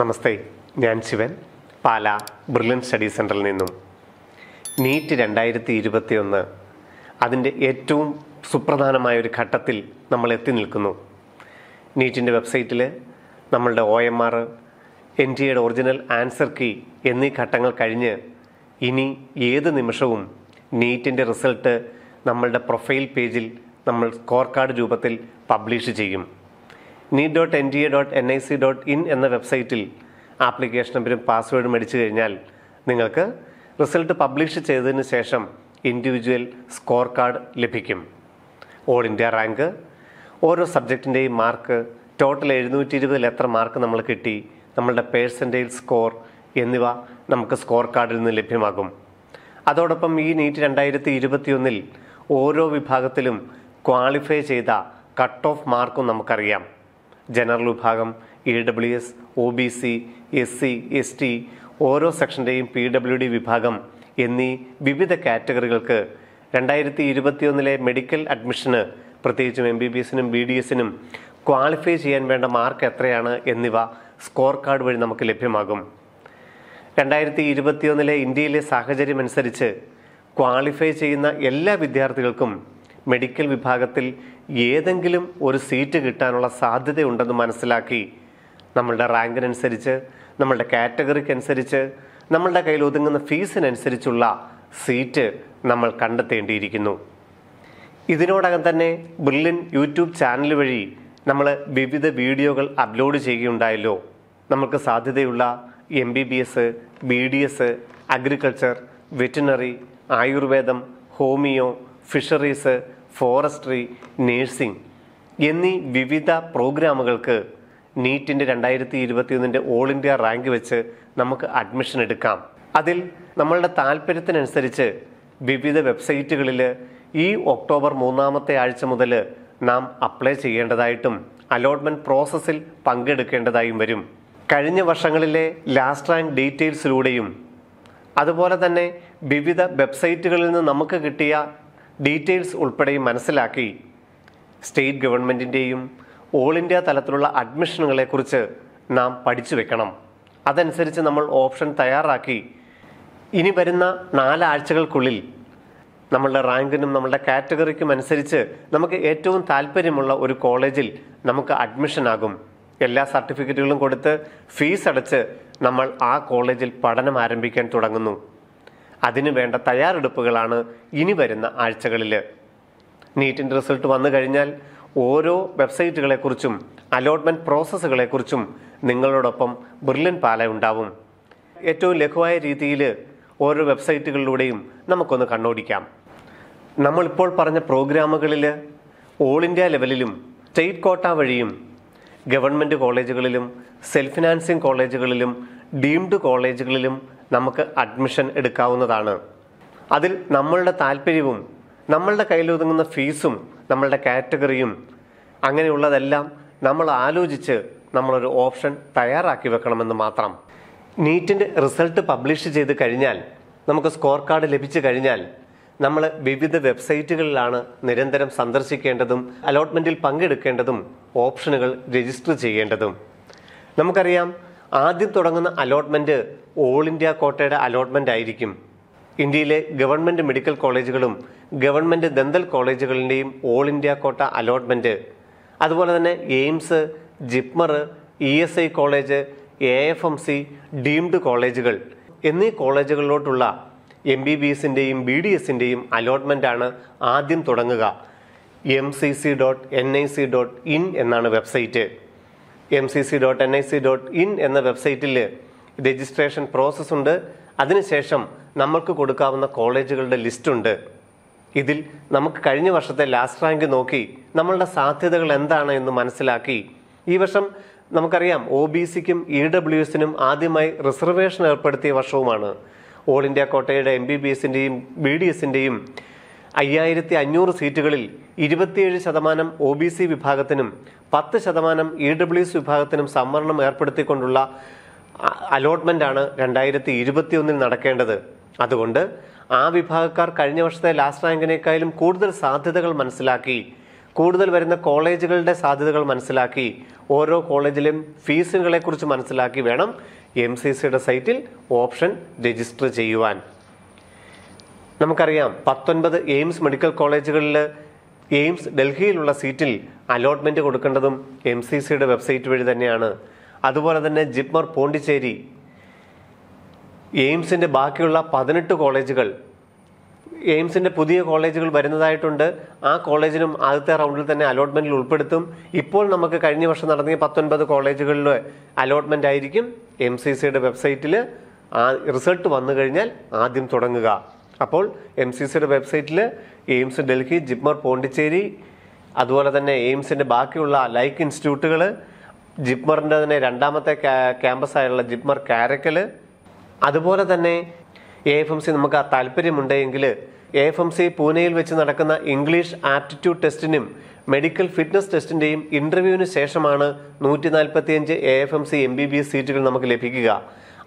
നമസ്തേ ഞാൻ ശിവൻ പാല brilliant study സെൻറ്ററിൽ നിന്നും നീറ്റ് രണ്ടായിരത്തി ഇരുപത്തിയൊന്ന് അതിൻ്റെ ഏറ്റവും സുപ്രധാനമായ ഒരു ഘട്ടത്തിൽ നമ്മൾ എത്തി നിൽക്കുന്നു നീറ്റിൻ്റെ വെബ്സൈറ്റിൽ നമ്മളുടെ O M R N T എയുടെ ഒറിജിനൽ ആൻസർ കീ എന്നീ ഘട്ടങ്ങൾ കഴിഞ്ഞ് ഇനി ഏത് നിമിഷവും നീറ്റിൻ്റെ റിസൾട്ട് നമ്മളുടെ പ്രൊഫൈൽ പേജിൽ നമ്മൾ സ്കോർ കാർഡ് രൂപത്തിൽ പബ്ലിഷ് ചെയ്യും NEET dot N D A dot N I C dot in എന്ന വെബ്സൈറ്റിൽ ആപ്ലിക്കേഷൻ നമ്പരും പാസ്വേഡും അടിച്ചു കഴിഞ്ഞാൽ നിങ്ങൾക്ക് റിസൾട്ട് പബ്ലിഷ് ചെയ്തതിന് ശേഷം ഇൻഡിവിജ്വൽ സ്കോർ കാർഡ് ലഭിക്കും ഓൾ ഇന്ത്യ റാങ്ക് ഓരോ സബ്ജക്റ്റിൻ്റെയും മാർക്ക് ടോട്ടൽ എഴുന്നൂറ്റി ഇരുപതിൽ എത്ര മാർക്ക് നമ്മൾ കിട്ടി നമ്മളുടെ പേഴ്സൻറ്റേജ് സ്കോർ എന്നിവ നമുക്ക് സ്കോർ കാർഡിൽ നിന്ന് ലഭ്യമാകും അതോടൊപ്പം ഈ നീറ്റ് രണ്ടായിരത്തി ഇരുപത്തിയൊന്നിൽ ഓരോ വിഭാഗത്തിലും ക്വാളിഫൈ ചെയ്ത കട്ട് ഓഫ് മാർക്കും നമുക്കറിയാം ജനറൽ വിഭാഗം E W S O B C S C S T ഓരോ സെക്ഷൻ്റെയും പി ഡബ്ല്യു ഡി വിഭാഗം എന്നീ വിവിധ കാറ്റഗറികൾക്ക് രണ്ടായിരത്തി ഇരുപത്തിയൊന്നിലെ മെഡിക്കൽ അഡ്മിഷന് പ്രത്യേകിച്ചും എം ബി ബി എസിനും ബി ഡി എസിനും ക്വാളിഫൈ ചെയ്യാൻ വേണ്ട മാർക്ക് എത്രയാണ് എന്നിവ സ്കോർ കാർഡ് വഴി നമുക്ക് ലഭ്യമാകും രണ്ടായിരത്തി ഇരുപത്തിയൊന്നിലെ ഇന്ത്യയിലെ സാഹചര്യം അനുസരിച്ച് ക്വാളിഫൈ ചെയ്യുന്ന എല്ലാ വിദ്യാർത്ഥികൾക്കും മെഡിക്കൽ വിഭാഗത്തിൽ ഏതെങ്കിലും ഒരു സീറ്റ് കിട്ടാനുള്ള സാധ്യതയുണ്ടെന്ന് മനസ്സിലാക്കി നമ്മളുടെ റാങ്കിനനുസരിച്ച് നമ്മളുടെ കാറ്റഗറിക്കനുസരിച്ച് നമ്മളുടെ കയ്യിൽ ഒതുങ്ങുന്ന ഫീസിനനുസരിച്ചുള്ള സീറ്റ് നമ്മൾ കണ്ടെത്തേണ്ടിയിരിക്കുന്നു ഇതിനോടകം തന്നെ ബുള്ളിൻ യൂട്യൂബ് ചാനൽ വഴി നമ്മൾ വിവിധ വീഡിയോകൾ അപ്ലോഡ് ചെയ്യുകയുണ്ടായല്ലോ നമുക്ക് സാധ്യതയുള്ള M B B S B D S agriculture veterinary ആയുർവേദം ഹോമിയോ ഫിഷറീസ് ഫോറസ്ട്രി നേഴ്സിംഗ് എന്നീ വിവിധ പ്രോഗ്രാമുകൾക്ക് നീറ്റിൻ്റെ രണ്ടായിരത്തി ഇരുപത്തിയൊന്നിൻ്റെ ഓൾ ഇന്ത്യ റാങ്ക് വെച്ച് നമുക്ക് അഡ്മിഷൻ എടുക്കാം അതിൽ നമ്മളുടെ താല്പര്യത്തിനനുസരിച്ച് വിവിധ വെബ്സൈറ്റുകളിൽ ഈ ഒക്ടോബർ മൂന്നാമത്തെ ആഴ്ച മുതൽ നാം അപ്ലൈ ചെയ്യേണ്ടതായിട്ടും അലോട്ട്മെൻറ്റ് പ്രോസസ്സിൽ പങ്കെടുക്കേണ്ടതായും വരും കഴിഞ്ഞ വർഷങ്ങളിലെ ലാസ്റ്റ് റാങ്ക് ഡീറ്റെയിൽസിലൂടെയും അതുപോലെ തന്നെ വിവിധ വെബ്സൈറ്റുകളിൽ നിന്ന് നമുക്ക് കിട്ടിയ ഡീറ്റെയിൽസ് ഉൾപ്പെടെ മനസ്സിലാക്കി സ്റ്റേറ്റ് ഗവൺമെൻറ്റിൻ്റെയും ഓൾ ഇന്ത്യ തലത്തിലുള്ള അഡ്മിഷനുകളെക്കുറിച്ച് നാം പഠിച്ചു വെക്കണം അതനുസരിച്ച് നമ്മൾ ഓപ്ഷൻ തയ്യാറാക്കി ഇനി വരുന്ന നാലാഴ്ചകൾക്കുള്ളിൽ നമ്മളുടെ റാങ്കിനും നമ്മളുടെ കാറ്റഗറിക്കും അനുസരിച്ച് നമുക്ക് ഏറ്റവും താല്പര്യമുള്ള ഒരു കോളേജിൽ നമുക്ക് അഡ്മിഷനാകും എല്ലാ സർട്ടിഫിക്കറ്റുകളും കൊടുത്ത് ഫീസ് അടച്ച് നമ്മൾ ആ കോളേജിൽ പഠനം ആരംഭിക്കാൻ തുടങ്ങുന്നു അതിനു വേണ്ട തയ്യാറെടുപ്പുകളാണ് ഇനി വരുന്ന ആഴ്ചകളിൽ നീറ്റിൻ്റെ റിസൾട്ട് വന്നു കഴിഞ്ഞാൽ ഓരോ വെബ്സൈറ്റുകളെക്കുറിച്ചും അലോട്ട്മെൻറ്റ് പ്രോസസ്സുകളെക്കുറിച്ചും നിങ്ങളോടൊപ്പം ബ്രില്യൻ പാല ഉണ്ടാവും ഏറ്റവും ലഘുവായ രീതിയിൽ ഓരോ വെബ്സൈറ്റുകളിലൂടെയും നമുക്കൊന്ന് കണ്ണോടിക്കാം നമ്മളിപ്പോൾ പറഞ്ഞ പ്രോഗ്രാമുകളിൽ ഓൾ ഇന്ത്യ ലെവലിലും സ്റ്റേറ്റ് കോട്ട വഴിയും ഗവൺമെൻറ് കോളേജുകളിലും സെൽഫ് ഫിനാൻസിങ് കോളേജുകളിലും ഡീംഡ് കോളേജുകളിലും നമുക്ക് അഡ്മിഷൻ എടുക്കാവുന്നതാണ് അതിൽ നമ്മളുടെ താല്പര്യവും നമ്മളുടെ കയ്യിലൊതുങ്ങുന്ന ഫീസും നമ്മളുടെ കാറ്റഗറിയും അങ്ങനെയുള്ളതെല്ലാം നമ്മൾ ആലോചിച്ച് നമ്മളൊരു ഓപ്ഷൻ തയ്യാറാക്കി വെക്കണമെന്ന് മാത്രം നീറ്റിൻ്റെ റിസൾട്ട് പബ്ലിഷ് ചെയ്ത് കഴിഞ്ഞാൽ നമുക്ക് സ്കോർ കാർഡ് ലഭിച്ചു കഴിഞ്ഞാൽ നമ്മൾ വിവിധ വെബ്സൈറ്റുകളിലാണ് നിരന്തരം സന്ദർശിക്കേണ്ടതും അലോട്ട്മെൻറ്റിൽ പങ്കെടുക്കേണ്ടതും ഓപ്ഷനുകൾ രജിസ്റ്റർ ചെയ്യേണ്ടതും നമുക്കറിയാം ആദ്യം തുടങ്ങുന്ന അലോട്ട്മെൻറ്റ് ഓൾ ഇന്ത്യ കോട്ടയുടെ അലോട്ട്മെന്റ് ആയിരിക്കും ഇന്ത്യയിലെ ഗവൺമെന്റ് മെഡിക്കൽ കോളേജുകളും ഗവൺമെന്റ് ദന്തൽ കോളേജുകളുടെയും ഓൾ ഇന്ത്യ കോട്ട അലോട്ട്മെന്റ് അതുപോലെ തന്നെ AIIMS JIPMER E S I college A F M C deemed കോളേജുകൾ എന്നീ കോളേജുകളിലോട്ടുള്ള എം ബി ബി എസിൻ്റെയും ബി ഡി എസിൻ്റെയും അലോട്ട്മെൻറ്റാണ് ആദ്യം തുടങ്ങുക M C C dot N I C dot in എന്നാണ് website M C C dot N I C dot in എന്ന വെബ്സൈറ്റിൽ രജിസ്ട്രേഷൻ പ്രോസസ്സ് ഉണ്ട് അതിനുശേഷം നമ്മൾക്ക് കൊടുക്കാവുന്ന കോളേജുകളുടെ ലിസ്റ്റുണ്ട് ഇതിൽ നമുക്ക് കഴിഞ്ഞ വർഷത്തെ ലാസ്റ്റ് റാങ്ക് നോക്കി നമ്മളുടെ സാധ്യതകൾ എന്താണ് എന്ന് മനസ്സിലാക്കി ഈ വർഷം നമുക്കറിയാം ഒ ബി സിക്കും ഇ e ഡബ്ല്യു എസിനും ആദ്യമായി റിസർവേഷൻ ഏർപ്പെടുത്തിയ വർഷവുമാണ് ഓൾ ഇന്ത്യ കോട്ടയുടെ എം ബി ബി എസിൻ്റെയും ബി ഡി എസിൻ്റെയും അയ്യായിരത്തി അഞ്ഞൂറ് സീറ്റുകളിൽ ഇരുപത്തിയേഴ് ശതമാനം ഒ ബി സി വിഭാഗത്തിനും പത്ത് ശതമാനം ഇ ഡബ്ല്യു എസ് വിഭാഗത്തിനും സംവരണം ഏർപ്പെടുത്തിക്കൊണ്ടുള്ള ആണ് രണ്ടായിരത്തി ഒന്നിൽ നടക്കേണ്ടത് അതുകൊണ്ട് ആ വിഭാഗക്കാർ കഴിഞ്ഞ വർഷത്തെ ലാസ്റ്റ് റാങ്കിനേക്കാളും കൂടുതൽ സാധ്യതകൾ മനസ്സിലാക്കി കൂടുതൽ വരുന്ന കോളേജുകളുടെ സാധ്യതകൾ മനസ്സിലാക്കി ഓരോ ഫീസുകളെ ഫീസുകളെക്കുറിച്ച് മനസ്സിലാക്കി വേണം എം സി സിയുടെ സൈറ്റിൽ ഓപ്ഷൻ രജിസ്റ്റർ ചെയ്യുവാൻ നമുക്കറിയാം പത്തൊൻപത് എയിംസ് മെഡിക്കൽ കോളേജുകളിൽ എയിംസ് ഡൽഹിയിലുള്ള സീറ്റിൽ അലോട്ട്മെൻറ്റ് കൊടുക്കേണ്ടതും എം സി സിയുടെ വെബ്സൈറ്റ് വഴി തന്നെയാണ് അതുപോലെ തന്നെ ജിപ്മർ പോണ്ടിച്ചേരി എയിംസിൻ്റെ ബാക്കിയുള്ള പതിനെട്ട് കോളേജുകൾ എയിംസിൻ്റെ പുതിയ കോളേജുകൾ വരുന്നതായിട്ടുണ്ട് ആ കോളേജിനും ആദ്യത്തെ റൗണ്ടിൽ തന്നെ അലോട്ട്മെൻറ്റിൽ ഉൾപ്പെടുത്തും ഇപ്പോൾ നമുക്ക് കഴിഞ്ഞ വർഷം നടന്ന പത്തൊൻപത് കോളേജുകളിൽ അലോട്ട്മെൻ്റ് ആയിരിക്കും എം സി സിയുടെ വെബ്സൈറ്റിൽ ആ റിസൾട്ട് വന്നു കഴിഞ്ഞാൽ ആദ്യം തുടങ്ങുക അപ്പോൾ എം സി സിയുടെ വെബ്സൈറ്റിൽ എയിംസ് ഡൽഹി ജിപ്മർ പോണ്ടിച്ചേരി അതുപോലെ തന്നെ എയിംസിൻ്റെ ബാക്കിയുള്ള ലൈക്ക് ഇൻസ്റ്റിറ്റ്യൂട്ടുകൾ ജിപ്മറിൻ്റെ തന്നെ രണ്ടാമത്തെ ക്യാമ്പസായുള്ള ജിപ്മർ കാരക്കൽ അതുപോലെ തന്നെ എ എഫ് എം സി നമുക്ക് ആ താല്പര്യമുണ്ടെങ്കിൽ എ എഫ് എം സി പൂനെയിൽ വെച്ച് നടക്കുന്ന ഇംഗ്ലീഷ് ആപ്റ്റിറ്റ്യൂഡ് ടെസ്റ്റിനും മെഡിക്കൽ ഫിറ്റ്നസ് ടെസ്റ്റിൻ്റെയും ഇൻ്റർവ്യൂവിന് ശേഷമാണ് നൂറ്റി നാൽപ്പത്തിയഞ്ച് A F M C M B B S സീറ്റുകൾ നമുക്ക് ലഭിക്കുക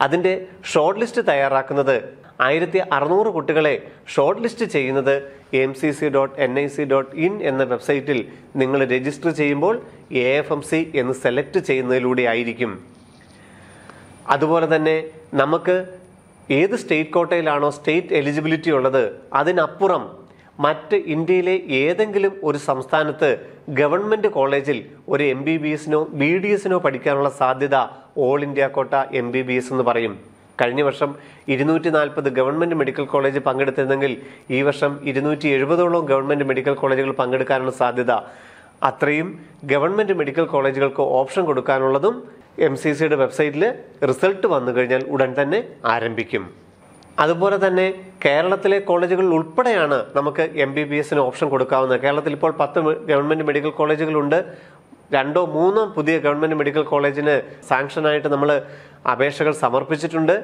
അതിൻ്റെ ഷോർട്ട് ലിസ്റ്റ് തയ്യാറാക്കുന്നത് ആയിരത്തി അറുന്നൂറ് കുട്ടികളെ ഷോർട്ട് ലിസ്റ്റ് ചെയ്യുന്നത് M C C dot N I C dot in എന്ന വെബ്സൈറ്റിൽ നിങ്ങൾ രജിസ്റ്റർ ചെയ്യുമ്പോൾ എ എഫ് എം സി എന്ന് സെലക്ട് ചെയ്യുന്നതിലൂടെ ആയിരിക്കും അതുപോലെ തന്നെ നമുക്ക് ഏത് സ്റ്റേറ്റ് കോട്ടയിലാണോ സ്റ്റേറ്റ് എലിജിബിലിറ്റി ഉള്ളത് അതിനപ്പുറം മറ്റ് ഇന്ത്യയിലെ ഏതെങ്കിലും ഒരു സംസ്ഥാനത്ത് ഗവൺമെൻറ് കോളേജിൽ ഒരു എം ബി ബി എസിനോ ബി ഡി എസിനോ പഠിക്കാനുള്ള സാധ്യത all India quota M B B S എന്ന് പറയും കഴിഞ്ഞ വർഷം ഇരുന്നൂറ്റി നാൽപ്പത് ഗവൺമെന്റ് മെഡിക്കൽ കോളേജ് പങ്കെടുത്തിരുന്നെങ്കിൽ ഈ വർഷം ഇരുന്നൂറ്റി എഴുപതോളം ഗവൺമെന്റ് മെഡിക്കൽ കോളേജുകൾ പങ്കെടുക്കാനുള്ള സാധ്യത അത്രയും ഗവൺമെന്റ് മെഡിക്കൽ കോളേജുകൾക്ക് ഓപ്ഷൻ കൊടുക്കാനുള്ളതും എം സി സിയുടെ വെബ്സൈറ്റിൽ റിസൾട്ട് വന്നു കഴിഞ്ഞാൽ ഉടൻ തന്നെ ആരംഭിക്കും അതുപോലെ തന്നെ കേരളത്തിലെ കോളേജുകൾ ഉൾപ്പെടെയാണ് നമുക്ക് എം ബി ബി എസിന് ഓപ്ഷൻ കൊടുക്കാവുന്നത് കേരളത്തിൽ ഇപ്പോൾ പത്ത് ഗവൺമെന്റ് മെഡിക്കൽ കോളേജുകളുണ്ട് രണ്ടോ മൂന്നോ പുതിയ ഗവൺമെന്റ് മെഡിക്കൽ കോളേജിന് സാങ്ഷനായിട്ട് നമ്മൾ അപേക്ഷകൾ സമർപ്പിച്ചിട്ടുണ്ട്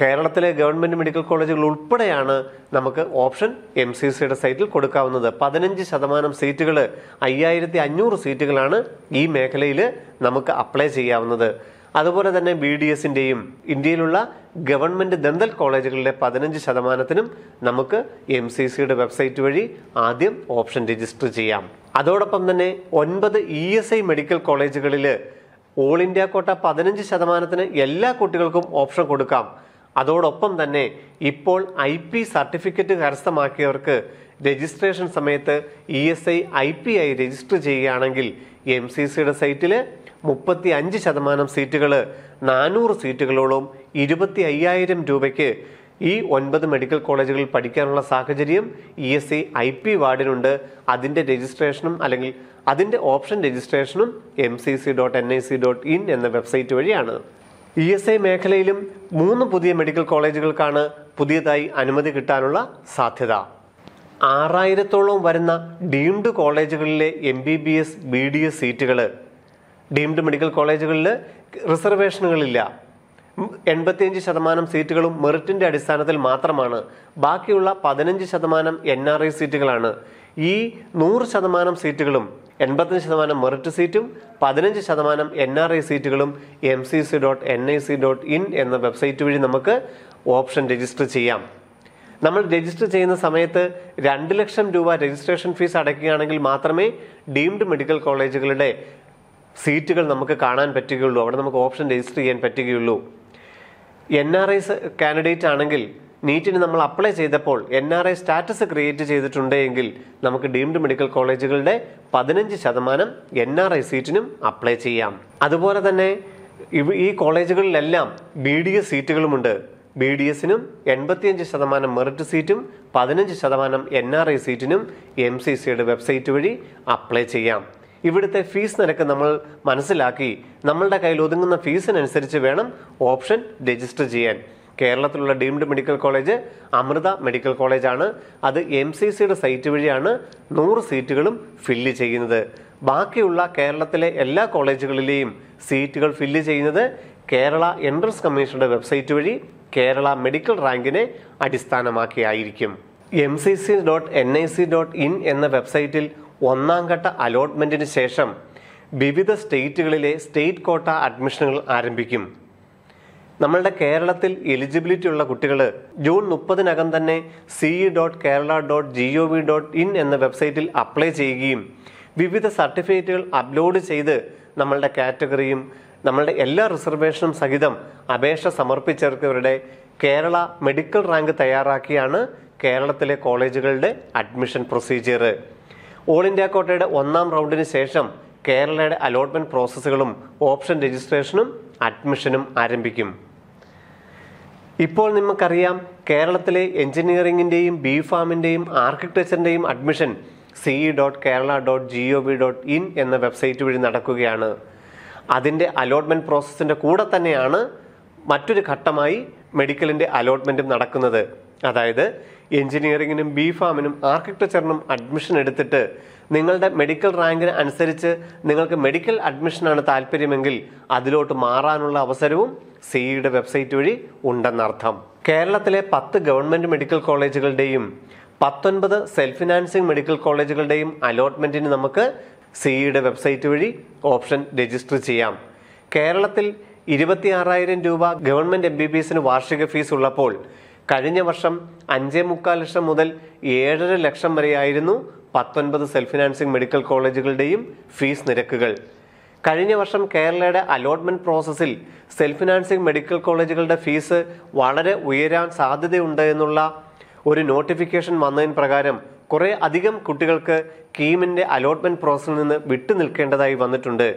കേരളത്തിലെ ഗവൺമെന്റ് മെഡിക്കൽ കോളേജുകൾ ഉൾപ്പെടെയാണ് നമുക്ക് ഓപ്ഷൻ എം സി സിയുടെ സൈറ്റിൽ കൊടുക്കാവുന്നത് പതിനഞ്ച് ശതമാനം സീറ്റുകൾ അയ്യായിരത്തി അഞ്ഞൂറ് സീറ്റുകളാണ് ഈ മേഖലയിൽ നമുക്ക് അപ്ലൈ ചെയ്യാവുന്നത് അതുപോലെ തന്നെ ബി ഡി എസിൻ്റെയും ഇന്ത്യയിലുള്ള ഗവൺമെൻറ് ദന്തൽ കോളേജുകളിലെ പതിനഞ്ച് ശതമാനത്തിനും നമുക്ക് എം സി സിയുടെ വെബ്സൈറ്റ് വഴി ആദ്യം ഓപ്ഷൻ രജിസ്റ്റർ ചെയ്യാം അതോടൊപ്പം തന്നെ ഒൻപത് ഇ എസ് ഐ മെഡിക്കൽ കോളേജുകളിൽ ഓൾ ഇന്ത്യ കോട്ട പതിനഞ്ച് ശതമാനത്തിന് എല്ലാ കുട്ടികൾക്കും ഓപ്ഷൻ കൊടുക്കാം അതോടൊപ്പം തന്നെ ഇപ്പോൾ ഐ പി സർട്ടിഫിക്കറ്റ് കരസ്ഥമാക്കിയവർക്ക് രജിസ്ട്രേഷൻ സമയത്ത് E S I I P ആയി രജിസ്റ്റർ ചെയ്യുകയാണെങ്കിൽ എം സി സിയുടെ സൈറ്റിൽ മുപ്പത്തി അഞ്ച് ശതമാനം സീറ്റുകൾ നാനൂറ് സീറ്റുകളോളം ഇരുപത്തി അയ്യായിരം രൂപയ്ക്ക് ഈ ഒൻപത് മെഡിക്കൽ കോളേജുകളിൽ പഠിക്കാനുള്ള സാഹചര്യം E e S I I P വാർഡിനുണ്ട് അതിൻ്റെ രജിസ്ട്രേഷനും അല്ലെങ്കിൽ അതിൻ്റെ ഓപ്ഷൻ രജിസ്ട്രേഷനും M C C dot N I C dot in എന്ന വെബ്സൈറ്റ് വഴിയാണ് ഇ എസ് ഐ മേഖലയിലും മൂന്ന് പുതിയ മെഡിക്കൽ കോളേജുകൾക്കാണ് പുതിയതായി അനുമതി കിട്ടാനുള്ള സാധ്യത ആറായിരത്തോളം വരുന്ന ഡീംഡ് കോളേജുകളിലെ M B B S B D S സീറ്റുകൾ ഡീംഡ് മെഡിക്കൽ കോളേജുകളിൽ റിസർവേഷനുകളില്ല എൺപത്തിയഞ്ച് ശതമാനം സീറ്റുകളും മെറിറ്റിൻ്റെ അടിസ്ഥാനത്തിൽ മാത്രമാണ് ബാക്കിയുള്ള പതിനഞ്ച് ശതമാനം എൻ ആർ ഐ സീറ്റുകളാണ് ഈ നൂറ് ശതമാനം സീറ്റുകളും എൺപത്തഞ്ച് ശതമാനം മെറിറ്റ് സീറ്റും പതിനഞ്ച് ശതമാനം എൻ ആർ ഐ സീറ്റുകളും M C C dot N I C dot in എന്ന വെബ്സൈറ്റ് വഴി നമുക്ക് ഓപ്ഷൻ രജിസ്റ്റർ ചെയ്യാം നമ്മൾ രജിസ്റ്റർ ചെയ്യുന്ന സമയത്ത് രണ്ട് ലക്ഷം രൂപ രജിസ്ട്രേഷൻ ഫീസ് അടയ്ക്കുകയാണെങ്കിൽ മാത്രമേ ഡീംഡ് മെഡിക്കൽ കോളേജുകളുടെ സീറ്റുകൾ നമുക്ക് കാണാൻ പറ്റുകയുള്ളൂ അവിടെ നമുക്ക് ഓപ്ഷൻ രജിസ്റ്റർ ചെയ്യാൻ പറ്റുകയുള്ളൂ എൻ ആർ ഐ കാൻഡിഡേറ്റ് ആണെങ്കിൽ നീറ്റിന് നമ്മൾ അപ്ലൈ ചെയ്തപ്പോൾ N R I status create ചെയ്തിട്ടുണ്ടെങ്കിൽ നമുക്ക് ഡീംഡ് മെഡിക്കൽ കോളേജുകളുടെ പതിനഞ്ച് ശതമാനം എൻ ആർ ഐ സീറ്റിനും അപ്ലൈ ചെയ്യാം അതുപോലെ തന്നെ ഈ കോളേജുകളിലെല്ലാം ബി ഡി എസ് സീറ്റുകളുമുണ്ട് ബി ഡി എസിനും എൺപത്തിയഞ്ച് ശതമാനം മെറിറ്റ് സീറ്റും പതിനഞ്ച് ശതമാനം എൻ ആർ ഐ സീറ്റിനും എം സി സിയുടെ വെബ്സൈറ്റ് വഴി അപ്ലൈ ചെയ്യാം ഇവിടുത്തെ ഫീസ് നിരക്ക് നമ്മൾ മനസ്സിലാക്കി നമ്മളുടെ കയ്യിൽ ഒതുങ്ങുന്ന ഫീസിനനുസരിച്ച് വേണം ഓപ്ഷൻ രജിസ്റ്റർ ചെയ്യാൻ കേരളത്തിലുള്ള deemed medical college Amrita medical കോളേജാണ് അത് എം സി സിയുടെ സൈറ്റ് വഴിയാണ് നൂറ് സീറ്റുകളും ഫില്ല് ചെയ്യുന്നത് ബാക്കിയുള്ള കേരളത്തിലെ എല്ലാ കോളേജുകളിലെയും സീറ്റുകൾ ഫില്ല് ചെയ്യുന്നത് കേരള എൻട്രൻസ് കമ്മീഷന്റെ വെബ്സൈറ്റ് വഴി കേരള മെഡിക്കൽ റാങ്കിനെ അടിസ്ഥാനമാക്കിയായിരിക്കും M C C dot N I C dot in എന്ന വെബ്സൈറ്റിൽ ഒന്നാം ഘട്ട അലോട്ട്മെന്റിന് ശേഷം വിവിധ സ്റ്റേറ്റുകളിലെ സ്റ്റേറ്റ് കോട്ട അഡ്മിഷനുകൾ ആരംഭിക്കും നമ്മളുടെ കേരളത്തിൽ എലിജിബിലിറ്റി ഉള്ള കുട്ടികൾ ജൂൺ മുപ്പതിനകം തന്നെ C dot Kerala dot G O V dot in എന്ന വെബ്സൈറ്റിൽ അപ്ലൈ ചെയ്യുകയും വിവിധ സർട്ടിഫിക്കറ്റുകൾ അപ്ലോഡ് ചെയ്ത് നമ്മളുടെ കാറ്റഗറിയും നമ്മളുടെ എല്ലാ റിസർവേഷനും സഹിതം അപേക്ഷ സമർപ്പിച്ചവർക്കവരുടെ കേരള മെഡിക്കൽ റാങ്ക് തയ്യാറാക്കിയാണ് കേരളത്തിലെ കോളേജുകളുടെ അഡ്മിഷൻ പ്രൊസീജിയർ ഓൾ ഇന്ത്യ കോട്ടയുടെ ഒന്നാം റൗണ്ടിന് ശേഷം കേരളയുടെ അലോട്ട്മെൻറ്റ് പ്രോസസ്സുകളും ഓപ്ഷൻ രജിസ്ട്രേഷനും അഡ്മിഷനും ആരംഭിക്കും ഇപ്പോൾ നിങ്ങൾക്കറിയാം കേരളത്തിലെ എഞ്ചിനീയറിംഗിൻ്റെയും ബി ഫാമിൻ്റെയും ആർക്കിടെക്ചറിൻ്റെയും admission C dot Kerala dot G O V dot in എന്ന വെബ്സൈറ്റ് വഴി നടക്കുകയാണ് അതിൻ്റെ അലോട്ട്മെൻറ്റ് പ്രോസസ്സിൻ്റെ കൂടെ തന്നെയാണ് മറ്റൊരു ഘട്ടമായി മെഡിക്കലിൻ്റെ അലോട്ട്മെൻറ്റും നടക്കുന്നത് അതായത് എഞ്ചിനീയറിങ്ങിനും ബി ഫാമിനും ആർക്കിടെക്ചറിനും അഡ്മിഷൻ എടുത്തിട്ട് നിങ്ങളുടെ മെഡിക്കൽ റാങ്കിന് അനുസരിച്ച് നിങ്ങൾക്ക് മെഡിക്കൽ അഡ്മിഷനാണ് താല്പര്യമെങ്കിൽ അതിലോട്ട് മാറാനുള്ള അവസരവും സിഇയുടെ വെബ്സൈറ്റ് വഴി ഉണ്ടെന്നർത്ഥം കേരളത്തിലെ പത്ത് ഗവൺമെൻറ് മെഡിക്കൽ കോളേജുകളുടെയും പത്തൊൻപത് സെൽഫ് ഫിനാൻസിങ് മെഡിക്കൽ കോളേജുകളുടെയും അലോട്ട്മെൻറ്റിന് നമുക്ക് സിഇയുടെ വെബ്സൈറ്റ് വഴി ഓപ്ഷൻ രജിസ്റ്റർ ചെയ്യാം കേരളത്തിൽ ഇരുപത്തിയാറായിരം രൂപ ഗവൺമെൻറ് എം ബി ബി എസിന് വാർഷിക ഫീസ് ഉള്ളപ്പോൾ കഴിഞ്ഞ വർഷം അഞ്ചേ മുക്കാൽ ലക്ഷം മുതൽ ഏഴര ലക്ഷം വരെയായിരുന്നു പത്തൊൻപത് സെൽഫ് ഫിനാൻസിംഗ് മെഡിക്കൽ കോളേജുകളുടെയും ഫീസ് നിരക്കുകൾ കഴിഞ്ഞ വർഷം കേരളയുടെ അലോട്ട്മെന്റ് പ്രോസസ്സിൽ സെൽഫ് ഫിനാൻസിംഗ് മെഡിക്കൽ കോളേജുകളുടെ ഫീസ് വളരെ ഉയരാൻ സാധ്യതയുണ്ട് എന്നുള്ള ഒരു നോട്ടിഫിക്കേഷൻ വന്നതിന് പ്രകാരം കുറേ അധികം കുട്ടികൾക്ക് കീമിൻ്റെ അലോട്ട്മെന്റ് പ്രോസസ്സിൽ നിന്ന് വിട്ടു നിൽക്കേണ്ടതായി വന്നിട്ടുണ്ട്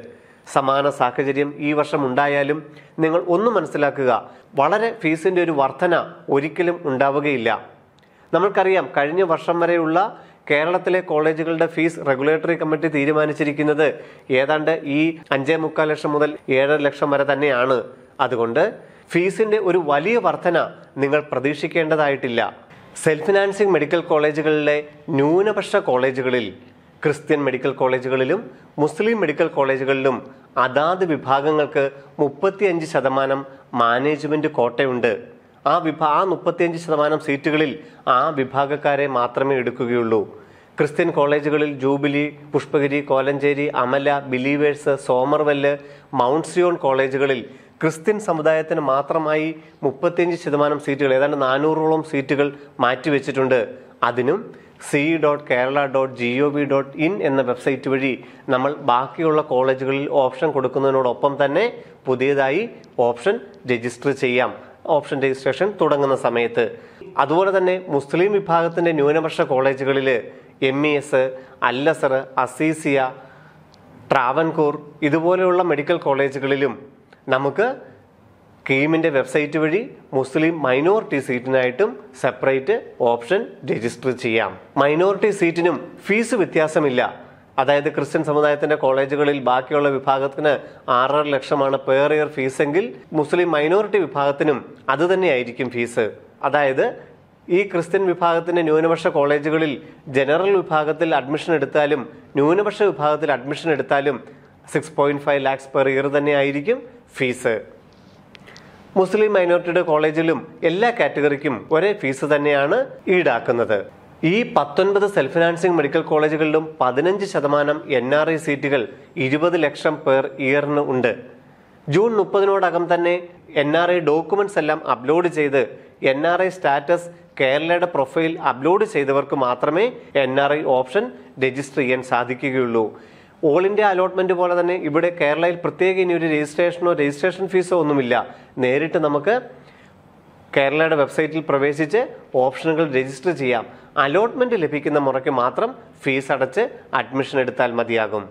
സമാന സാഹചര്യം ഈ വർഷം ഉണ്ടായാലും നിങ്ങൾ ഒന്ന് മനസ്സിലാക്കുക വളരെ ഫീസിൻ്റെ ഒരു വർധന ഒരിക്കലും ഉണ്ടാവുകയില്ല നമ്മൾക്കറിയാം കഴിഞ്ഞ വർഷം വരെയുള്ള കേരളത്തിലെ കോളേജുകളുടെ ഫീസ് റെഗുലേറ്ററി കമ്മിറ്റി തീരുമാനിച്ചിരിക്കുന്നത് ഏതാണ്ട് ഈ അഞ്ചേ മുക്കാൽ ലക്ഷം മുതൽ ഏഴര ലക്ഷം വരെ തന്നെയാണ് അതുകൊണ്ട് ഫീസിൻ്റെ ഒരു വലിയ വർധന നിങ്ങൾ പ്രതീക്ഷിക്കേണ്ടതായിട്ടില്ല സെൽഫ് ഫിനാൻസിംഗ് മെഡിക്കൽ കോളേജുകളിലെ ന്യൂനപക്ഷ കോളേജുകളിൽ ക്രിസ്ത്യൻ മെഡിക്കൽ കോളേജുകളിലും മുസ്ലിം മെഡിക്കൽ കോളേജുകളിലും അതാത് വിഭാഗങ്ങൾക്ക് മുപ്പത്തിയഞ്ച് ശതമാനം മാനേജ്മെന്റ് കോട്ടയുണ്ട് ആ വിഭാ ആ മുപ്പത്തിയഞ്ച് ശതമാനം സീറ്റുകളിൽ ആ വിഭാഗക്കാരെ മാത്രമേ എടുക്കുകയുള്ളൂ ക്രിസ്ത്യൻ കോളേജുകളിൽ Jubilee Pushpagiri Kolenchery Amala Believers Somervell Mount Zion കോളേജുകളിൽ ക്രിസ്ത്യൻ സമുദായത്തിന് മാത്രമായി മുപ്പത്തിയഞ്ച് ശതമാനം സീറ്റുകൾ ഏതാണ്ട് നാനൂറോളം സീറ്റുകൾ മാറ്റിവെച്ചിട്ടുണ്ട് അതിനും C dot Kerala dot G O V dot in എന്ന വെബ്സൈറ്റ് വഴി നമ്മൾ ബാക്കിയുള്ള കോളേജുകളിൽ ഓപ്ഷൻ കൊടുക്കുന്നതിനോടൊപ്പം തന്നെ പുതിയതായി ഓപ്ഷൻ രജിസ്റ്റർ ചെയ്യാം ഓപ്ഷൻ രജിസ്ട്രേഷൻ തുടങ്ങുന്ന സമയത്ത് അതുപോലെ തന്നെ മുസ്ലിം വിഭാഗത്തിൻ്റെ ന്യൂനപക്ഷ കോളേജുകളിൽ എം ഇ എസ് അല്ലസർ അസീസിയ ട്രാവൻകൂർ ഇതുപോലെയുള്ള മെഡിക്കൽ കോളേജുകളിലും നമുക്ക് കീമിൻ്റെ വെബ്സൈറ്റ് വഴി മുസ്ലിം മൈനോറിറ്റി സീറ്റിനായിട്ടും സെപ്പറേറ്റ് ഓപ്ഷൻ രജിസ്റ്റർ ചെയ്യാം മൈനോറിറ്റി സീറ്റിനും ഫീസ് വ്യത്യാസമില്ല അതായത് ക്രിസ്ത്യൻ സമുദായത്തിന്റെ കോളേജുകളിൽ ബാക്കിയുള്ള വിഭാഗത്തിന് ആറര ലക്ഷമാണ് പെർ ഇയർ ഫീസെങ്കിൽ മുസ്ലിം മൈനോറിറ്റി വിഭാഗത്തിനും അത് തന്നെയായിരിക്കും ഫീസ് അതായത് ഈ ക്രിസ്ത്യൻ വിഭാഗത്തിന്റെ ന്യൂനപക്ഷ കോളേജുകളിൽ ജനറൽ വിഭാഗത്തിൽ അഡ്മിഷൻ എടുത്താലും ന്യൂനപക്ഷ വിഭാഗത്തിൽ അഡ്മിഷൻ എടുത്താലും six point five lakhs per year തന്നെയായിരിക്കും ഫീസ് മുസ്ലിം മൈനോറിറ്റിയുടെ കോളേജിലും എല്ലാ കാറ്റഗറിക്കും ഒരേ ഫീസ് തന്നെയാണ് ഈടാക്കുന്നത് ഈ പത്തൊൻപത് സെൽഫ് ഫിനാൻസിംഗ് മെഡിക്കൽ കോളേജുകളിലും പതിനഞ്ച് ശതമാനം എൻ ആർ ഐ സീറ്റുകൾ ഇരുപത് ലക്ഷം പേർ ഇയറിന് ഉണ്ട് ജൂൺ മുപ്പതിനോടകം തന്നെ എൻ ആർ ഐ ഡോക്യുമെന്റ്സ് എല്ലാം അപ്ലോഡ് ചെയ്ത് എൻ ആർ ഐ സ്റ്റാറ്റസ് കേരളയുടെ പ്രൊഫൈൽ അപ്ലോഡ് ചെയ്തവർക്ക് മാത്രമേ N R I option register ചെയ്യാൻ സാധിക്കുകയുള്ളൂ ഓൾ ഇന്ത്യ അലോട്ട്മെന്റ് പോലെ തന്നെ ഇവിടെ കേരളയിൽ പ്രത്യേക ഇനി ഒരു രജിസ്ട്രേഷനോ രജിസ്ട്രേഷൻ ഫീസോ ഒന്നുമില്ല നേരിട്ട് നമുക്ക് കേരളയുടെ വെബ്സൈറ്റിൽ പ്രവേശിച്ച് ഓപ്ഷനുകൾ രജിസ്റ്റർ ചെയ്യാം അലോട്ട്മെന്റ് ലഭിക്കുന്ന മുറയ്ക്ക് മാത്രം ഫീസ് അടച്ച് അഡ്മിഷൻ എടുത്താൽ മതിയാകും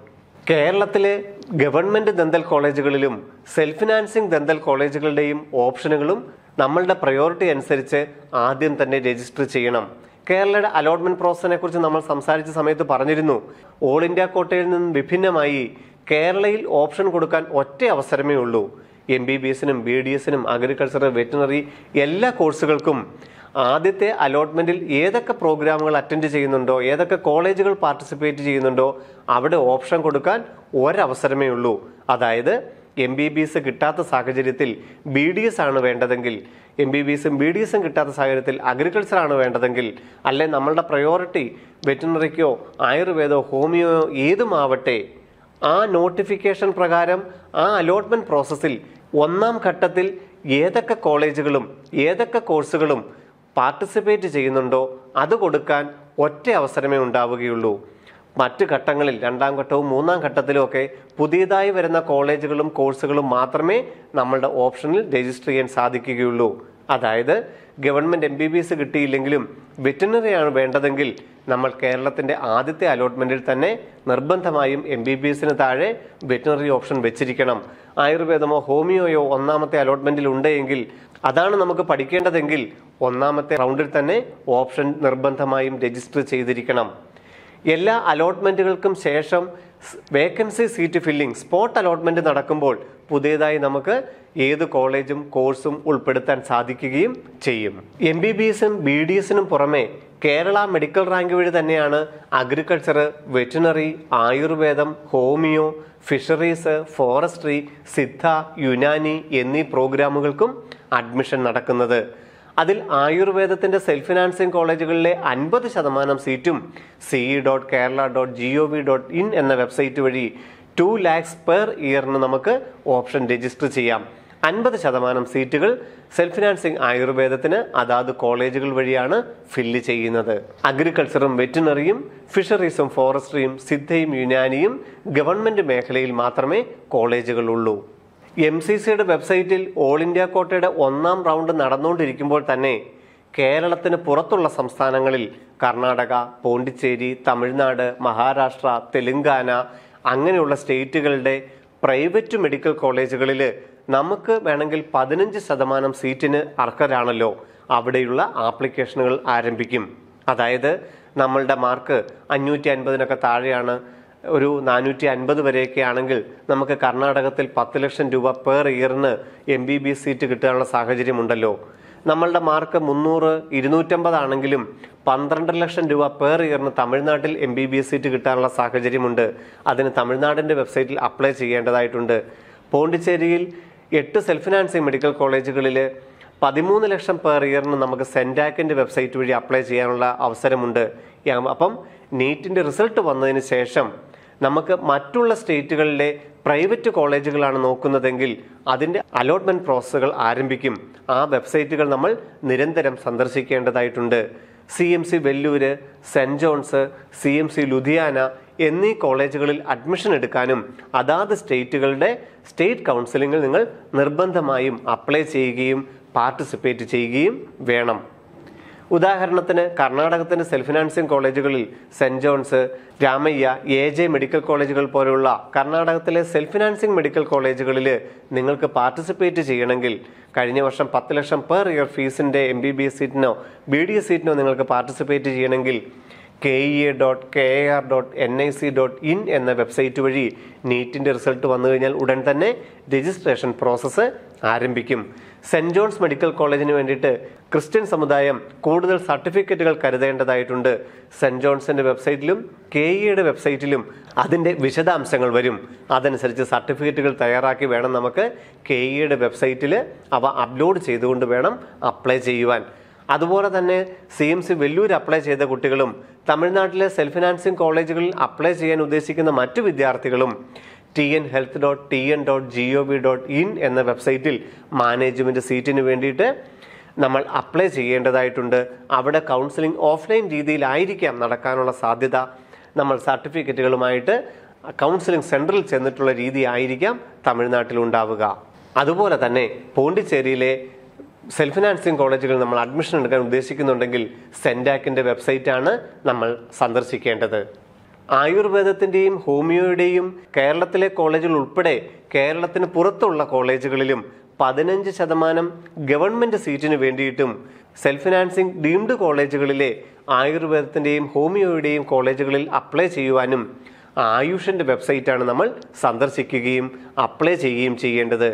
കേരളത്തിലെ ഗവൺമെന്റ് ദന്തൽ കോളേജുകളിലും സെൽഫ് ഫിനാൻസിംഗ് ദന്തൽ കോളേജുകളുടെയും ഓപ്ഷനുകളും നമ്മളുടെ പ്രയോറിറ്റി അനുസരിച്ച് ആദ്യം തന്നെ രജിസ്റ്റർ ചെയ്യണം കേരളയുടെ അലോട്ട്മെന്റ് പ്രോസസ്സിനെ കുറിച്ച് നമ്മൾ സംസാരിച്ച സമയത്ത് പറഞ്ഞിരുന്നു ഓൾ ഇന്ത്യ കോട്ടയിൽ നിന്ന് വിഭിന്നമായി കേരളയിൽ ഓപ്ഷൻ കൊടുക്കാൻ ഒറ്റ അവസരമേ ഉള്ളൂ എം ബി ബി എസിനും ബി ഡി എസിനും അഗ്രികൾച്ചർ വെറ്റിനറി എല്ലാ കോഴ്സുകൾക്കും ആദ്യത്തെ അലോട്ട്മെൻറ്റിൽ ഏതൊക്കെ പ്രോഗ്രാമുകൾ അറ്റൻഡ് ചെയ്യുന്നുണ്ടോ ഏതൊക്കെ കോളേജുകൾ പാർട്ടിസിപ്പേറ്റ് ചെയ്യുന്നുണ്ടോ അവിടെ ഓപ്ഷൻ കൊടുക്കാൻ ഒരവസരമേ ഉള്ളൂ അതായത് എം ബി ബി എസ് കിട്ടാത്ത സാഹചര്യത്തിൽ ബി ഡി എസ് ആണ് വേണ്ടതെങ്കിൽ എം ബി ബി എസും ബി ഡി എസും കിട്ടാത്ത സാഹചര്യത്തിൽ ആണ് വേണ്ടതെങ്കിൽ അല്ലെ നമ്മളുടെ പ്രയോറിറ്റി വെറ്റിനറിക്കോ ആയുർവേദോ ഹോമിയോയോ ഏതുമാവട്ടെ ആ നോട്ടിഫിക്കേഷൻ പ്രകാരം ആ അലോട്ട്മെൻറ്റ് പ്രോസസ്സിൽ ഒന്നാം ഘട്ടത്തിൽ ഏതൊക്കെ കോളേജുകളും ഏതൊക്കെ കോഴ്സുകളും പാർട്ടിസിപ്പേറ്റ് ചെയ്യുന്നുണ്ടോ അത് കൊടുക്കാൻ ഒറ്റ അവസരമേ ഉണ്ടാവുകയുള്ളൂ മറ്റ് ഘട്ടങ്ങളിൽ രണ്ടാം ഘട്ടവും മൂന്നാം ഘട്ടത്തിലുമൊക്കെ പുതിയതായി വരുന്ന കോളേജുകളും കോഴ്സുകളും മാത്രമേ നമ്മളുടെ ഓപ്ഷനിൽ രജിസ്റ്റർ ചെയ്യാൻ സാധിക്കുകയുള്ളൂ അതായത് government M B B S കിട്ടിയില്ലെങ്കിലും വെറ്റിനറിയാണ് വേണ്ടതെങ്കിൽ നമ്മൾ കേരളത്തിൻ്റെ ആദ്യത്തെ അലോട്ട്മെൻറ്റിൽ തന്നെ നിർബന്ധമായും എം ബി ബി എസിന് താഴെ വെറ്റിനറി ഓപ്ഷൻ വെച്ചിരിക്കണം ആയുർവേദമോ ഹോമിയോയോ ഒന്നാമത്തെ അലോട്ട്മെൻറ്റിൽ ഉണ്ടെങ്കിൽ അതാണ് നമുക്ക് പഠിക്കേണ്ടതെങ്കിൽ ഒന്നാമത്തെ റൗണ്ടിൽ തന്നെ ഓപ്ഷൻ നിർബന്ധമായും രജിസ്റ്റർ ചെയ്തിരിക്കണം എല്ലാ അലോട്ട്മെൻറ്റുകൾക്കും ശേഷം vacancy seat filling spot allotment നടക്കുമ്പോൾ പുതിയതായി നമുക്ക് ഏത് കോളേജും കോഴ്സും ഉൾപ്പെടുത്താൻ സാധിക്കുകയും ചെയ്യും എം ബി ബി എസും ബി ഡി എസിനും പുറമെ കേരള മെഡിക്കൽ റാങ്ക് വഴി തന്നെയാണ് അഗ്രികൾച്ചർ വെറ്റിനറി ആയുർവേദം homeo fisheries forestry Siddha Unani എന്നീ പ്രോഗ്രാമുകൾക്കും അഡ്മിഷൻ നടക്കുന്നത് അതിൽ ആയുർവേദത്തിന്റെ സെൽഫ് ഫിനാൻസിങ് കോളേജുകളിലെ അൻപത് ശതമാനം സീറ്റും C dot Kerala dot G O V dot in എന്ന വെബ്സൈറ്റ് വഴി ടു ലാക്സ് പെർ ഇയറിന് നമുക്ക് ഓപ്ഷൻ രജിസ്റ്റർ ചെയ്യാം അൻപത് ശതമാനം സീറ്റുകൾ സെൽഫ് ഫിനാൻസിങ് ആയുർവേദത്തിന് അതാത് കോളേജുകൾ വഴിയാണ് ഫില്ല് ചെയ്യുന്നത് അഗ്രികൾച്ചറും വെറ്റിനറിയും ഫിഷറീസും ഫോറസ്ട്രിയും സിദ്ധയും യുനാനിയും ഗവൺമെന്റ് മേഖലയിൽ മാത്രമേ കോളേജുകളുള്ളൂ എം സി സിയുടെ വെബ്സൈറ്റിൽ ഓൾ ഇന്ത്യ കോട്ടയുടെ ഒന്നാം റൗണ്ട് നടന്നുകൊണ്ടിരിക്കുമ്പോൾ തന്നെ കേരളത്തിന് പുറത്തുള്ള സംസ്ഥാനങ്ങളിൽ കർണാടക പോണ്ടിച്ചേരി തമിഴ്നാട് മഹാരാഷ്ട്ര തെലുങ്കാന അങ്ങനെയുള്ള സ്റ്റേറ്റുകളുടെ പ്രൈവറ്റ് മെഡിക്കൽ കോളേജുകളിൽ നമുക്ക് വേണമെങ്കിൽ പതിനഞ്ച് ശതമാനം സീറ്റിന് അർഹരാണല്ലോ അവിടെയുള്ള ആപ്ലിക്കേഷനുകൾ ആരംഭിക്കും അതായത് നമ്മളുടെ മാർക്ക് അഞ്ഞൂറ്റി അൻപതിനൊക്കെ താഴെയാണ് ഒരു നാനൂറ്റി അൻപത് വരെയൊക്കെ ആണെങ്കിൽ നമുക്ക് കർണാടകത്തിൽ പത്ത് ലക്ഷം രൂപ പെർ ഇയറിന് എം ബി ബി സീറ്റ് കിട്ടാനുള്ള സാഹചര്യമുണ്ടല്ലോ നമ്മളുടെ മാർക്ക് മുന്നൂറ് ഇരുന്നൂറ്റമ്പതാണെങ്കിലും പന്ത്രണ്ട് ലക്ഷം രൂപ പേർ ഇയറിന് തമിഴ്നാട്ടിൽ M B B S seat കിട്ടാനുള്ള സാഹചര്യമുണ്ട് അതിന് തമിഴ്നാടിൻ്റെ വെബ്സൈറ്റിൽ അപ്ലൈ ചെയ്യേണ്ടതായിട്ടുണ്ട് പോണ്ടിച്ചേരിയിൽ എട്ട് സെൽഫ് ഫിനാൻസിങ് മെഡിക്കൽ കോളേജുകളിൽ പതിമൂന്ന് ലക്ഷം പേർ ഇയറിന് നമുക്ക് സെൻറ്റാക്കിൻ്റെ വെബ്സൈറ്റ് വഴി അപ്ലൈ ചെയ്യാനുള്ള അവസരമുണ്ട് അപ്പം നീറ്റിൻ്റെ റിസൾട്ട് വന്നതിന് ശേഷം നമുക്ക് മറ്റുള്ള സ്റ്റേറ്റുകളിലെ പ്രൈവറ്റ് കോളേജുകളാണ് നോക്കുന്നതെങ്കിൽ അതിൻ്റെ അലോട്ട്മെൻറ്റ് പ്രോസസ്സുകൾ ആരംഭിക്കും ആ വെബ്സൈറ്റുകൾ നമ്മൾ നിരന്തരം സന്ദർശിക്കേണ്ടതായിട്ടുണ്ട് C M C Vellore Saint John's C M C Ludhiana എന്നീ കോളേജുകളിൽ അഡ്മിഷൻ എടുക്കാനും അതാത് സ്റ്റേറ്റുകളുടെ സ്റ്റേറ്റ് കൗൺസിലിങ്ങിൽ നിങ്ങൾ നിർബന്ധമായും അപ്ലൈ ചെയ്യുകയും പാർട്ടിസിപ്പേറ്റ് ചെയ്യുകയും വേണം ഉദാഹരണത്തിന് കർണാടകത്തിന്റെ സെൽഫ് ഫിനാൻസിങ് കോളേജുകളിൽ Saint John's Ramaiah A J medical കോളേജുകൾ പോലുള്ള കർണാടകത്തിലെ സെൽഫ് ഫിനാൻസിങ് മെഡിക്കൽ കോളേജുകളിൽ നിങ്ങൾക്ക് പാർട്ടിസിപ്പേറ്റ് ചെയ്യണമെങ്കിൽ കഴിഞ്ഞ വർഷം പത്ത് ലക്ഷം പെർ ഇയർ ഫീസിന്റെ എം ബി ബി എസ് സീറ്റിനോ ബി ഡി എസ് സീറ്റിനോ നിങ്ങൾക്ക് പാർട്ടിസിപ്പേറ്റ് ചെയ്യണമെങ്കിൽ K E e A dot K A R dot N I C dot in എന്ന വെബ്സൈറ്റ് വഴി നീറ്റിൻ്റെ റിസൾട്ട് വന്നു കഴിഞ്ഞാൽ ഉടൻ തന്നെ രജിസ്ട്രേഷൻ പ്രോസസ്സ് ആരംഭിക്കും സെന്റ് ജോൺസ് മെഡിക്കൽ കോളേജിന് വേണ്ടിയിട്ട് ക്രിസ്ത്യൻ സമുദായം കൂടുതൽ സർട്ടിഫിക്കറ്റുകൾ കരുതേണ്ടതായിട്ടുണ്ട് സെന്റ് ജോൺസിൻ്റെ വെബ്സൈറ്റിലും കെ ഇയുടെ വെബ്സൈറ്റിലും അതിൻ്റെ വിശദാംശങ്ങൾ വരും അതനുസരിച്ച് സർട്ടിഫിക്കറ്റുകൾ തയ്യാറാക്കി വേണം നമുക്ക് കെ ഇയുടെ വെബ്സൈറ്റിൽ അവ അപ്ലോഡ് ചെയ്തുകൊണ്ട് വേണം അപ്ലൈ ചെയ്യുവാൻ അതുപോലെ തന്നെ C M C Vellore apply ചെയ്ത കുട്ടികളും തമിഴ്നാട്ടിലെ സെൽഫ് ഫിനാൻസിങ് കോളേജുകളിൽ അപ്ലൈ ചെയ്യാൻ ഉദ്ദേശിക്കുന്ന മറ്റു വിദ്യാർത്ഥികളും T N health dot T N dot G O B dot in എന്ന വെബ്സൈറ്റിൽ മാനേജ്മെൻറ്റ് സീറ്റിന് വേണ്ടിയിട്ട് നമ്മൾ അപ്ലൈ ചെയ്യേണ്ടതായിട്ടുണ്ട് അവിടെ കൗൺസിലിംഗ് ഓഫ്ലൈൻ രീതിയിലായിരിക്കാം നടക്കാനുള്ള സാധ്യത നമ്മൾ സർട്ടിഫിക്കറ്റുകളുമായിട്ട് കൗൺസിലിംഗ് സെൻറ്ററിൽ ചെന്നിട്ടുള്ള രീതി ആയിരിക്കാം തമിഴ്നാട്ടിൽ ഉണ്ടാവുക അതുപോലെ തന്നെ പോണ്ടിച്ചേരിയിലെ സെൽഫ് ഫിനാൻസിങ് കോളേജുകൾ നമ്മൾ അഡ്മിഷൻ എടുക്കാൻ ഉദ്ദേശിക്കുന്നുണ്ടെങ്കിൽ സെൻറ്റാക്കിൻ്റെ വെബ്സൈറ്റാണ് നമ്മൾ സന്ദർശിക്കേണ്ടത് ആയുർവേദത്തിൻ്റെയും ഹോമിയോയുടെയും കേരളത്തിലെ കോളേജുകൾ ഉൾപ്പെടെ കേരളത്തിന് പുറത്തുള്ള കോളേജുകളിലും പതിനഞ്ച് ശതമാനം ഗവൺമെൻറ് സീറ്റിന് വേണ്ടിയിട്ടും സെൽഫ് ഫിനാൻസിംഗ് ഡീംഡ് കോളേജുകളിലെ ആയുർവേദത്തിൻ്റെയും ഹോമിയോയുടെയും കോളേജുകളിൽ അപ്ലൈ ചെയ്യുവാനും ആയുഷിൻ്റെ വെബ്സൈറ്റാണ് നമ്മൾ സന്ദർശിക്കുകയും അപ്ലൈ ചെയ്യുകയും ചെയ്യേണ്ടത്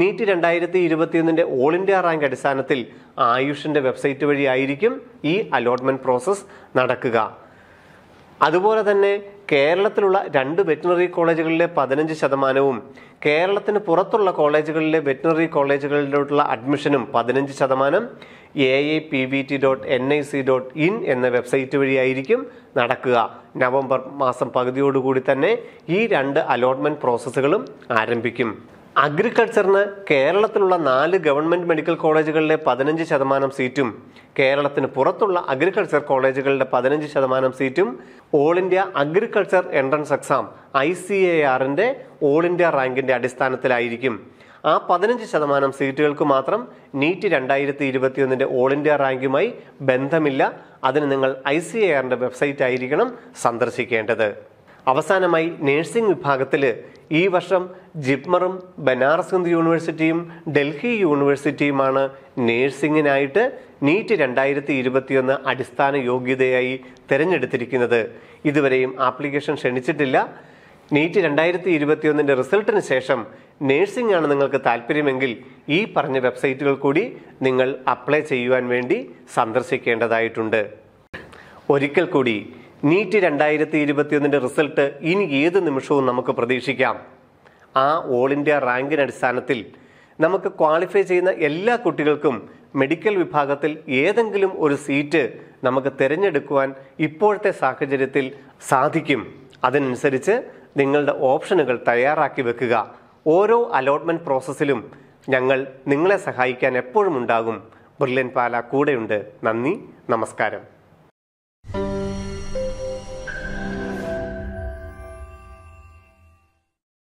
നീറ്റ് രണ്ടായിരത്തി ഇരുപത്തിയൊന്നിൻ്റെ ഓൾ ഇന്ത്യ റാങ്ക് അടിസ്ഥാനത്തിൽ ആയുഷിൻ്റെ വെബ്സൈറ്റ് വഴിയായിരിക്കും ഈ അലോട്ട്മെൻറ്റ് പ്രോസസ്സ് നടക്കുക അതുപോലെ തന്നെ കേരളത്തിലുള്ള രണ്ട് വെറ്റിനറി കോളേജുകളിലെ പതിനഞ്ച് ശതമാനവും കേരളത്തിന് പുറത്തുള്ള കോളേജുകളിലെ വെറ്റിനറി കോളേജുകളിലോട്ടുള്ള അഡ്മിഷനും പതിനഞ്ച് ശതമാനം A A P V T dot N I C dot in എന്ന വെബ്സൈറ്റ് വഴിയായിരിക്കും നടക്കുക നവംബർ മാസം പകുതിയോടുകൂടി തന്നെ ഈ രണ്ട് അലോട്ട്മെൻറ്റ് പ്രോസസ്സുകളും ആരംഭിക്കും അഗ്രികൾച്ചറിന് കേരളത്തിലുള്ള നാല് ഗവൺമെൻറ് മെഡിക്കൽ കോളേജുകളിലെ പതിനഞ്ച് ശതമാനം സീറ്റും കേരളത്തിന് പുറത്തുള്ള അഗ്രികൾച്ചർ കോളേജുകളുടെ പതിനഞ്ച് ശതമാനം സീറ്റും all India agriculture entrance exam I C A ആറിൻ്റെ ഓൾ ഇന്ത്യ റാങ്കിൻ്റെ അടിസ്ഥാനത്തിലായിരിക്കും ആ പതിനഞ്ച് ശതമാനം സീറ്റുകൾക്ക് മാത്രം നീറ്റ് രണ്ടായിരത്തി ഇരുപത്തിയൊന്നിൻ്റെ ഓൾ ഇന്ത്യ റാങ്കുമായി ബന്ധമില്ല അതിന് നിങ്ങൾ ഐ സി എ ആറിൻ്റെ വെബ്സൈറ്റ് ആയിരിക്കണം സന്ദർശിക്കേണ്ടത് അവസാനമായി നഴ്സിംഗ് വിഭാഗത്തിൽ ഈ വർഷം ജിപ്മറും ബനാറസ് ഹിന്ദ് യൂണിവേഴ്സിറ്റിയും ഡൽഹി യൂണിവേഴ്സിറ്റിയുമാണ് നഴ്സിംഗിനായിട്ട് നീറ്റ് രണ്ടായിരത്തി ഇരുപത്തിയൊന്ന് അടിസ്ഥാന യോഗ്യതയായി തിരഞ്ഞെടുത്തിരിക്കുന്നത് ഇതുവരെയും ആപ്ലിക്കേഷൻ ക്ഷണിച്ചിട്ടില്ല നീറ്റ് രണ്ടായിരത്തി ഇരുപത്തിയൊന്നിൻ്റെ റിസൾട്ടിന് ശേഷം നേഴ്സിംഗ് ആണ് നിങ്ങൾക്ക് താല്പര്യമെങ്കിൽ ഈ പറഞ്ഞ വെബ്സൈറ്റുകൾ കൂടി നിങ്ങൾ അപ്ലൈ ചെയ്യുവാൻ വേണ്ടി സന്ദർശിക്കേണ്ടതായിട്ടുണ്ട് ഒരിക്കൽ കൂടി നീറ്റ് രണ്ടായിരത്തി ഇരുപത്തിയൊന്നിൻ്റെ റിസൾട്ട് ഇനി ഏത് നിമിഷവും നമുക്ക് പ്രതീക്ഷിക്കാം ആ ഓൾ ഇന്ത്യ റാങ്കിന് അടിസ്ഥാനത്തിൽ നമുക്ക് ക്വാളിഫൈ ചെയ്യുന്ന എല്ലാ കുട്ടികൾക്കും മെഡിക്കൽ വിഭാഗത്തിൽ ഏതെങ്കിലും ഒരു സീറ്റ് നമുക്ക് തിരഞ്ഞെടുക്കുവാൻ ഇപ്പോഴത്തെ സാഹചര്യത്തിൽ സാധിക്കും അതിനനുസരിച്ച് നിങ്ങളുടെ ഓപ്ഷനുകൾ തയ്യാറാക്കി വെക്കുക ഓരോ അലോട്ട്മെന്റ് പ്രോസസ്സിലും ഞങ്ങൾ നിങ്ങളെ സഹായിക്കാൻ എപ്പോഴും ഉണ്ടാകും ബ്രില്യൻ പാല കൂടെയുണ്ട് നന്ദി നമസ്കാരം